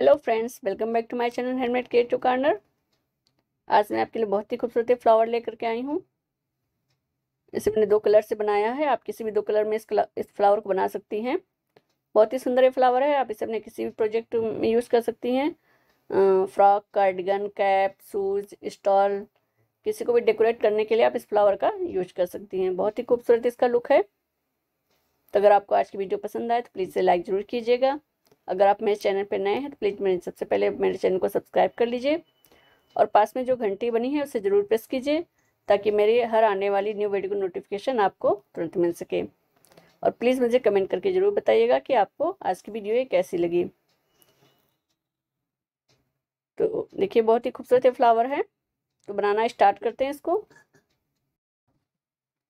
Hello friends welcome back to my channel handmade creative corner आज मैं आपके लिए बहुत ही खूबसूरत फ्लावर लेकर के आई हूँ इसे मैंने दो कलर से बनाया है आप किसी भी दो कलर में इस कलर, इस फ्लावर को बना सकती हैं बहुत ही सुंदर ये फ्लावर है आप इसे अपने किसी भी प्रोजेक्ट में यूज़ कर सकती हैं frock cardigan cap shoes stole किसी को भी डेकोरेट करने के लिए आप इस फ्लावर का यूज कर सकती हैं बहुत ही खूबसूरत इसका लुक है तो अगर आपको आज की वीडियो पसंद आए तो प्लीज़ इसे लाइक ज़रूर कीजिएगा अगर आप मेरे चैनल पर नए हैं तो प्लीज़ मेरे सबसे पहले मेरे चैनल को सब्सक्राइब कर लीजिए और पास में जो घंटी बनी है उसे ज़रूर प्रेस कीजिए ताकि मेरी हर आने वाली न्यू वीडियो की नोटिफिकेशन आपको तुरंत मिल सके और प्लीज़ मुझे कमेंट करके ज़रूर बताइएगा कि आपको आज की वीडियो ये कैसी लगी तो देखिए बहुत ही खूबसूरत ये फ्लावर है तो बनाना स्टार्ट करते हैं इसको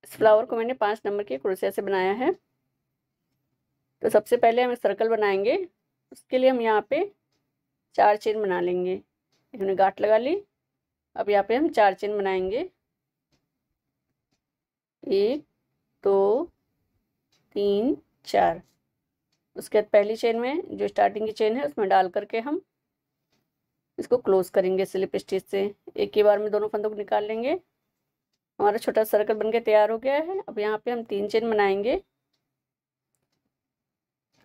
इस फ्लावर को मैंने पाँच नंबर के क्रोसिया से बनाया है तो सबसे पहले हम सर्कल बनाएंगे उसके लिए हम यहाँ पे चार चेन बना लेंगे हमने गांठ लगा ली अब यहाँ पे हम चार चेन बनाएंगे एक दो तीन चार उसके बाद पहली चेन में जो स्टार्टिंग की चेन है उसमें डाल करके हम इसको क्लोज करेंगे स्लिप स्टिच से एक ही बार में दोनों फंदों को निकाल लेंगे हमारा छोटा सर्कल बनके तैयार हो गया है अब यहाँ पे हम तीन चेन बनाएंगे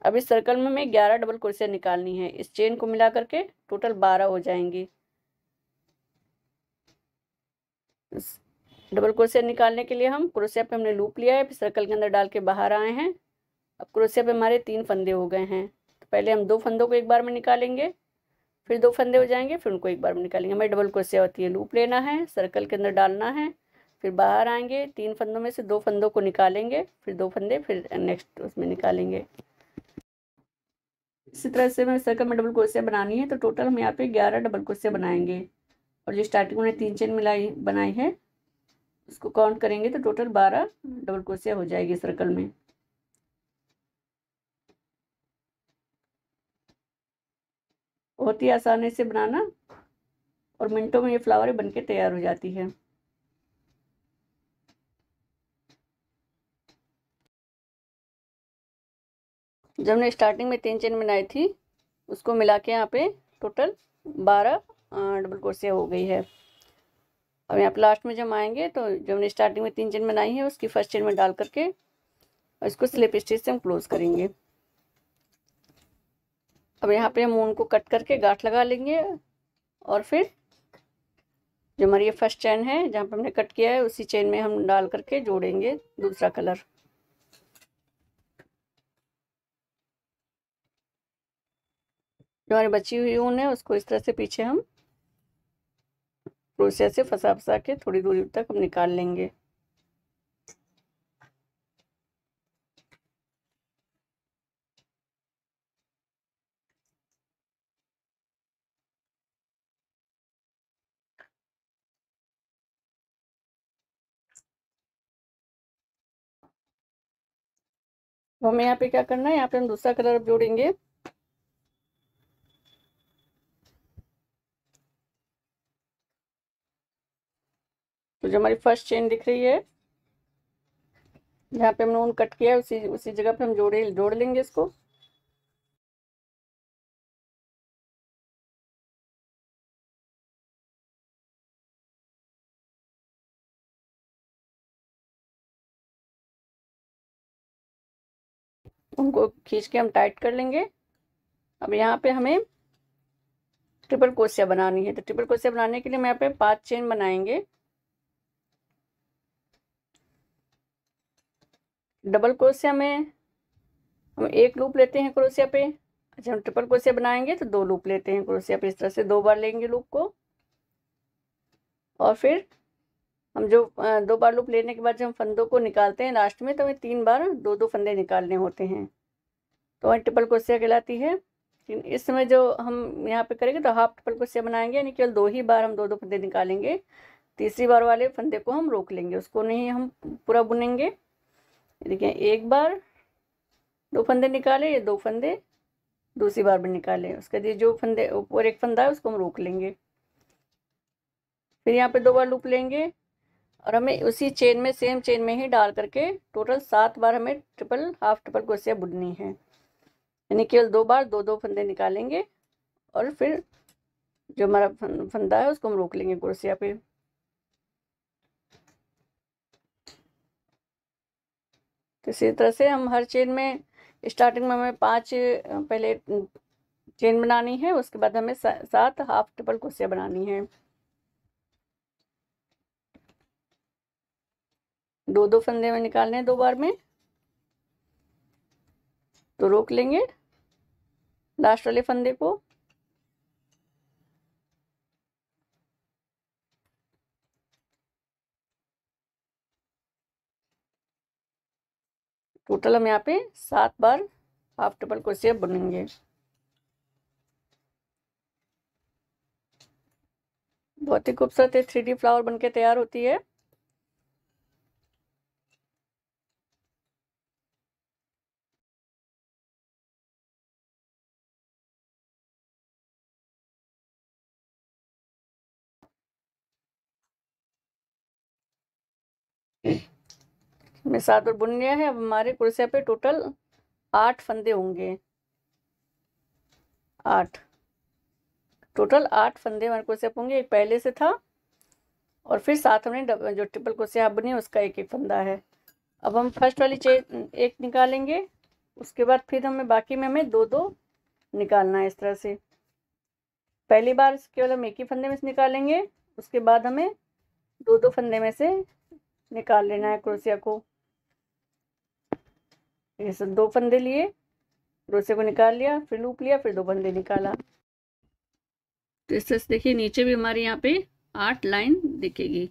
अब इस सर्कल में हमें ग्यारह डबल क्रोशिया निकालनी है इस चेन को मिला करके टोटल बारह हो जाएंगी डबल क्रोशिया निकालने के लिए हम क्रोशिया पे हमने लूप लिया है फिर सर्कल के अंदर डाल के बाहर आए हैं अब क्रोशिया पे हमारे तीन फंदे हो गए हैं तो पहले हम दो फंदों को एक बार में निकालेंगे फिर दो फंदे हो जाएंगे फिर उनको एक बार में निकालेंगे हमें डबल क्रोशिया होती है लूप लेना है सर्कल के अंदर डालना है फिर बाहर आएंगे तीन फंदों में से दो फंदों को निकालेंगे फिर दो फंदे फिर नेक्स्ट उसमें निकालेंगे इसी तरह से हमें सर्कल में डबल क्रोसिया बनानी है तो टोटल हम यहाँ पे ग्यारह डबल क्रोसिया बनाएंगे और जो स्टार्टिंग में तीन चेन मिलाई बनाई है उसको काउंट करेंगे तो टोटल बारह डबल क्रोसिया हो जाएगी सर्कल में बहुत ही आसानी से बनाना और मिनटों में ये फ्लावर बनके तैयार हो जाती है जो हमने स्टार्टिंग में तीन चेन बनाई थी उसको मिला के यहाँ पे टोटल बारह डबल क्रोशिया हो गई है अब यहाँ पर लास्ट में जब आएंगे तो जो हमने स्टार्टिंग में तीन चेन बनाई है उसकी फर्स्ट चेन में डाल करके और इसको स्लिप स्टिच से हम क्लोज करेंगे अब यहाँ पे हम ऊन को कट करके गाठ लगा लेंगे और फिर जो हमारी ये फर्स्ट चैन है जहाँ पे हमने कट किया है उसी चेन में हम डाल करके जोड़ेंगे दूसरा कलर जो हमारी बची हुई ऊन है उसको इस तरह से पीछे हम क्रोशिया से फंसा फंसा के थोड़ी दूरी तक हम निकाल लेंगे तो हमें यहाँ पे क्या करना है यहाँ पे हम दूसरा कलर अब जोड़ेंगे तो जो हमारी फर्स्ट चेन दिख रही है यहाँ पे हमने ऊन कट किया है उसी उसी जगह पे हम जोड़े जोड़ लेंगे इसको उनको खींच के हम टाइट कर लेंगे अब यहाँ पे हमें ट्रिपल कोसिया बनानी है तो ट्रिपल कोसिया बनाने के लिए हम यहाँ पे पांच चेन बनाएंगे डबल क्रोशिया में हम एक लूप लेते हैं क्रोशिया पे अच्छा हम ट्रिपल क्रोशिया बनाएंगे तो दो लूप लेते हैं क्रोशिया पे इस तरह से दो बार लेंगे लूप को और फिर हम जो दो बार लूप लेने के बाद जब हम फंदों को निकालते हैं लास्ट में तो हमें तीन बार दो दो फंदे निकालने होते हैं तो वहाँ ट्रिपल क्रोशिया कहलाती है लेकिन इस समय जो हम यहाँ पे करेंगे तो हाफ ट्रिपल क्रोशिया बनाएंगे यानी केवल दो ही बार हम दो दो फंदे निकालेंगे तीसरी बार वाले फंदे को हम रोक लेंगे उसको नहीं हम पूरा बुनेंगे ये देखें एक बार दो फंदे निकाले ये दो फंदे दूसरी बार भी निकाले उसके बाद जो फंदे ऊपर एक फंदा है उसको हम रोक लेंगे फिर यहाँ पे दो बार लूप लेंगे और हमें उसी चेन में सेम चेन में ही डाल करके टोटल सात बार हमें ट्रिपल हाफ ट्रिपल क्रोशिया बुननी है यानी केवल दो बार दो दो फंदे निकालेंगे और फिर जो हमारा फंदा है उसको हम रोक लेंगे क्रोशिया पे तो इसी तरह से हम हर चेन में स्टार्टिंग में हमें पाँच पहले चेन बनानी है उसके बाद हमें सात हाफ ट्रिपल कुर्सियाँ बनानी है दो दो फंदे में निकालने हैं दो बार में तो रोक लेंगे लास्ट वाले फंदे को टोटल हम यहाँ पे सात बार हाफ डबल क्रोशिया बुनेंगे बहुत ही खूबसूरत थ्री डी फ्लावर बनके तैयार होती है Okay. बार और बुनिया है अब हमारे कुर्सिया पे टोटल आठ फंदे होंगे आठ टोटल आठ फंदे हमारे कुर्सिया होंगे एक पहले से था और फिर साथ हमने जो ट्रिपल कुर्सिया बनी है उसका एक एक फंदा है अब हम फर्स्ट वाली चेन एक निकालेंगे उसके बाद फिर हमें बाकी में हमें दो दो निकालना है इस तरह से पहली बार केवल हम एक ही फंदे में से निकालेंगे उसके बाद हमें दो दो फंदे में से निकाल लेना है क्रोसिया को ये सब दो फंदे लिए डोसे को निकाल लिया फिर लूप लिया फिर दो फंदे निकाला तो इस तरह से देखिए नीचे भी हमारे यहाँ पे आठ लाइन दिखेगी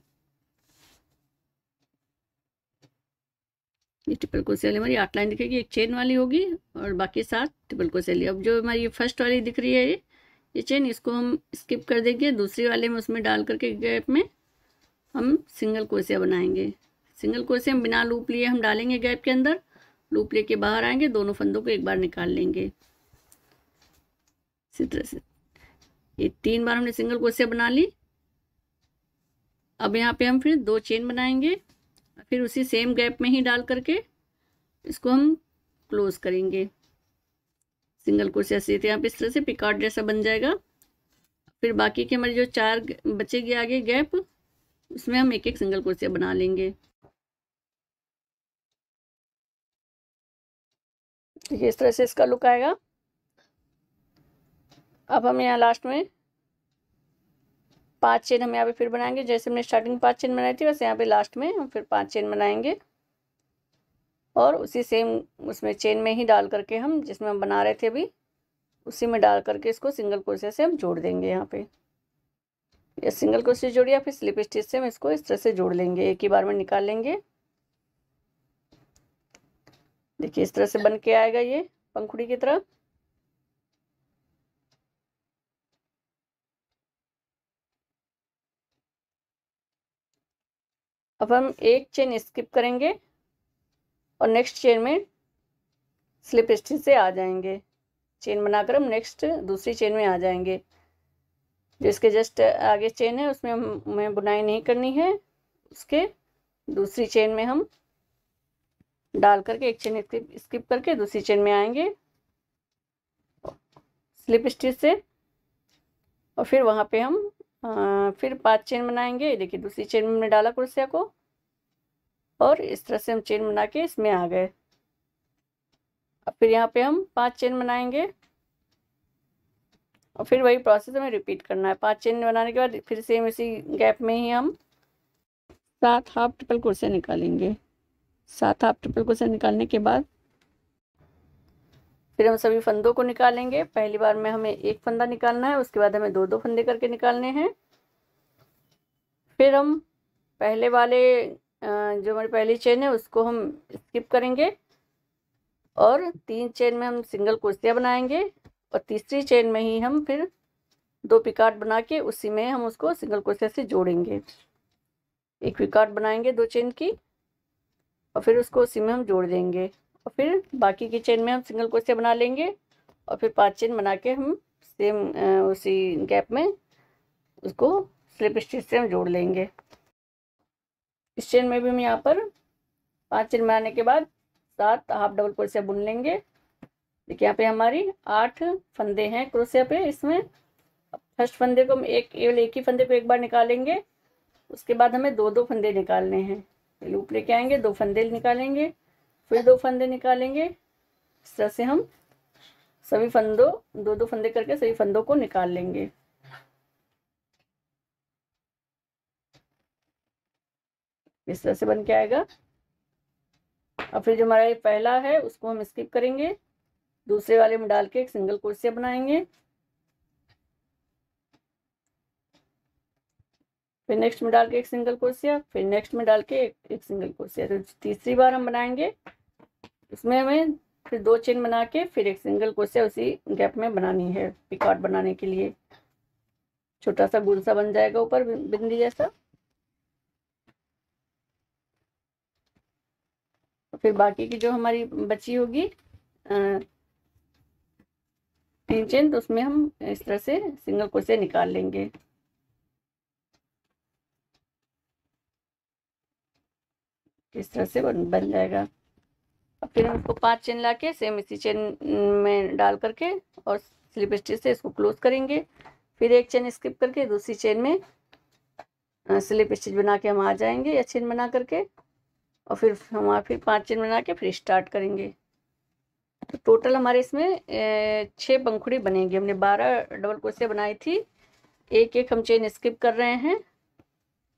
ये ट्रिपल क्रोसिया हमारी आठ लाइन दिखेगी एक चेन वाली होगी और बाकी सात ट्रिपल क्रोसिया अब जो हमारी फर्स्ट वाली दिख रही है ये ये चेन इसको हम स्किप कर देंगे दूसरी वाले में उसमें डाल करके गैप में हम सिंगल कोसिया बनाएंगे सिंगल कोसिया हम बिना लूप लिए हम डालेंगे गैप के अंदर लूप लेके बाहर आएंगे दोनों फंदों को एक बार निकाल लेंगे इसी तरह से ये तीन बार हमने सिंगल क्रोशिया बना ली अब यहाँ पे हम फिर दो चेन बनाएंगे फिर उसी सेम गैप में ही डाल करके इसको हम क्लोज करेंगे सिंगल क्रोशिया से यहाँ पे इस तरह से पिकार्ड जैसा बन जाएगा फिर बाकी के हमारे जो चार बचेगी आगे गैप उसमें हम एक एक सिंगल कुर्सियाँ बना लेंगे देखिए इस तरह से इसका लुक आएगा अब हम यहाँ लास्ट में पांच चेन हम यहाँ पे फिर बनाएंगे जैसे हमने स्टार्टिंग पांच चेन बनाई थी वैसे यहाँ पे लास्ट में हम फिर पांच चेन बनाएंगे और उसी सेम उसमें चेन में ही डाल करके हम जिसमें हम बना रहे थे अभी उसी में डाल करके इसको सिंगल क्रोशिया से हम जोड़ देंगे यहाँ पे या सिंगल क्रोशिया जोड़िए या फिर स्लिप स्टिच से हम इसको इस तरह से जोड़ लेंगे एक ही बार में निकाल लेंगे देखिए इस तरह से बन के आएगा ये पंखुड़ी की तरह अब हम एक चेन स्किप करेंगे और नेक्स्ट चेन में स्लिप स्टिच से आ जाएंगे चेन बनाकर हम नेक्स्ट दूसरी चेन में आ जाएंगे जो इसके जस्ट आगे चेन है उसमें हमें बुनाई नहीं करनी है उसके दूसरी चेन में हम डाल करके एक चेन स्किप करके दूसरी चेन में आएंगे स्लिप स्टिच से और फिर वहाँ पे हम आ, फिर पांच चेन बनाएंगे देखिए दूसरी चेन में हमने डाला कुर्सिया को और इस तरह से हम चेन बना के इसमें आ गए अब फिर यहाँ पे हम पांच चेन बनाएंगे और फिर वही प्रोसेस हमें रिपीट करना है पांच चेन बनाने के बाद फिर सेम इसी गैप में ही हम सात हाफ ट्रिपल कुर्सियाँ निकालेंगे सात हाफ ट्रिपल क्रोशे निकालने के बाद फिर हम सभी फंदों को निकालेंगे पहली बार में हमें एक फंदा निकालना है उसके बाद हमें दो दो फंदे करके निकालने हैं फिर हम पहले वाले जो हमारी पहली चेन है उसको हम स्किप करेंगे और तीन चेन में हम सिंगल कुर्सियाँ बनाएंगे और तीसरी चेन में ही हम फिर दो पिकार्ड बना के उसी में हम उसको सिंगल कुर्सिया से जोड़ेंगे एक पिकार्ड बनाएंगे दो चेन की और फिर उसको उसी में हम जोड़ देंगे और फिर बाकी की चेन में हम सिंगल क्रोशिया बना लेंगे और फिर पांच चेन बना के हम सेम उसी गैप में उसको स्लिप स्टिच से हम जोड़ लेंगे इस चेन में भी हम यहाँ पर पांच चेन बनाने के बाद सात हाफ डबल क्रोशिया बुन लेंगे देखिए यहाँ पे हमारी आठ फंदे हैं क्रोशिया पे इसमें फर्स्ट फंदे को हम एक एक ही फंदे पे एक बार निकालेंगे उसके बाद हमें दो दो फंदे निकालने हैं लूप लेके आएंगे दो फंदे निकालेंगे फिर दो फंदे निकालेंगे इस तरह से हम सभी फंदों दो दो फंदे करके सभी फंदों को निकाल लेंगे इस तरह से बन के आएगा और फिर जो हमारा ये पहला है उसको हम स्किप करेंगे दूसरे वाले में डाल के एक सिंगल कुर्सिया बनाएंगे फिर नेक्स्ट में डाल के एक सिंगल क्रोशिया फिर नेक्स्ट में डाल के एक, एक सिंगल क्रोशिया तो तीसरी बार हम बनाएंगे उसमें हमें फिर दो चेन बना के फिर एक सिंगल क्रोशिया उसी गैप में बनानी है पिकॉट बनाने के लिए छोटा सा गोल सा बन जाएगा ऊपर बिंदी जैसा फिर बाकी की जो हमारी बची होगी तीन चेन तो उसमें हम इस तरह से सिंगल क्रोशिया निकाल लेंगे इस तरह से बन बन जाएगा अब फिर हम इसको पाँच चेन ला के सेम इसी चेन में डाल करके और स्लिप स्टिच से इसको क्लोज करेंगे फिर एक चेन स्किप करके दूसरी चेन में स्लिप स्टिच बना के हम आ जाएंगे या चेन बना करके और फिर हमारा फिर पाँच चेन बना के फिर स्टार्ट करेंगे तो टोटल हमारे इसमें छः पंखुड़ी बनेंगी हमने बारह डबल क्रोशिया बनाई थी एक एक हम चेन स्किप कर रहे हैं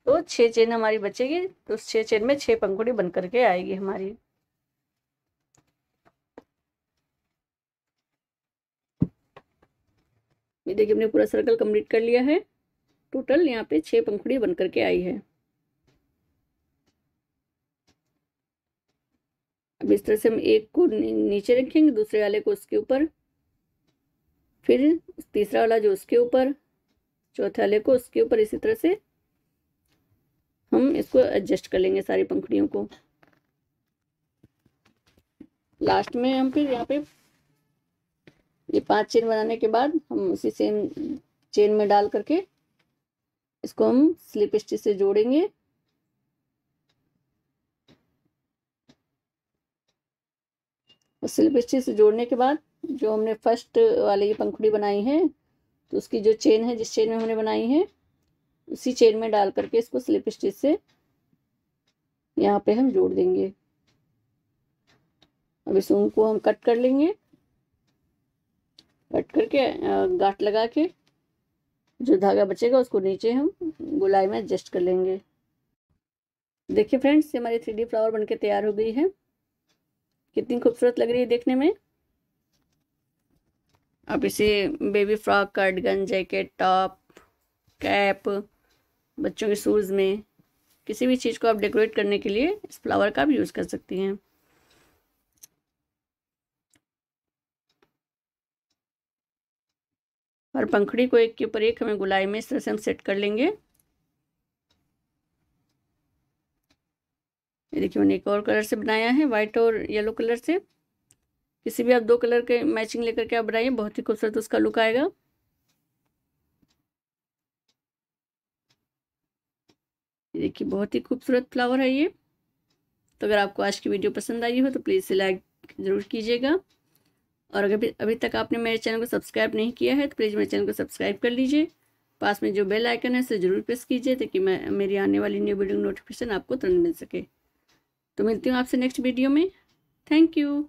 तो छः चेन हमारी बचेगी तो उस छः चेन में छः पंखुड़ी बन करके आएगी हमारी ये देखिए हमने पूरा सर्कल कंप्लीट कर लिया है टोटल यहाँ पे छः पंखुड़ी बन करके आई है अब इस तरह से हम एक को नीचे रखेंगे दूसरे वाले को उसके ऊपर फिर तीसरा वाला जो उसके ऊपर चौथे वाले को उसके ऊपर इसी तरह से हम इसको एडजस्ट कर लेंगे सारी पंखड़ियों को लास्ट में हम फिर यहाँ पे ये पांच चेन बनाने के बाद हम उसी सेम चेन में डाल करके इसको हम स्लिप स्टिच से जोड़ेंगे स्लिप स्टिच से जोड़ने के बाद जो हमने फर्स्ट वाले ये पंखुड़ी बनाई है तो उसकी जो चेन है जिस चेन में हमने बनाई है उसी चेन में डाल करके इसको स्लिप स्टिच से यहाँ पे हम जोड़ देंगे अब इस ऊन को हम कट कर लेंगे कट करके गांठ लगा के जो धागा बचेगा उसको नीचे हम गुलाई में एडजस्ट कर लेंगे देखिए फ्रेंड्स ये हमारी थ्री फ्लावर बनके तैयार हो गई है कितनी खूबसूरत लग रही है देखने में आप इसे baby frock cardigan jacket top cap बच्चों के शूज़ में किसी भी चीज़ को आप डेकोरेट करने के लिए इस फ्लावर का आप यूज़ कर सकती हैं और पंखड़ी को एक के ऊपर एक हमें गुलाई में इस तरह से हम सेट कर लेंगे ये देखिए मैंने एक और कलर से बनाया है वाइट और येलो कलर से किसी भी आप दो कलर के मैचिंग लेकर के आप बनाइए बहुत ही खूबसूरत उसका लुक आएगा ये देखिए बहुत ही खूबसूरत फ्लावर है ये तो अगर आपको आज की वीडियो पसंद आई हो तो प्लीज़ इसे लाइक ज़रूर कीजिएगा और अगर अभी तक आपने मेरे चैनल को सब्सक्राइब नहीं किया है तो प्लीज़ मेरे चैनल को सब्सक्राइब कर लीजिए पास में जो बेल आइकन है उसे ज़रूर प्रेस कीजिए ताकि मैं मेरी आने वाली न्यू वीडियो नोटिफिकेशन आपको तुरंत मिल सके तो मिलती हूँ आपसे नेक्स्ट वीडियो में थैंक यू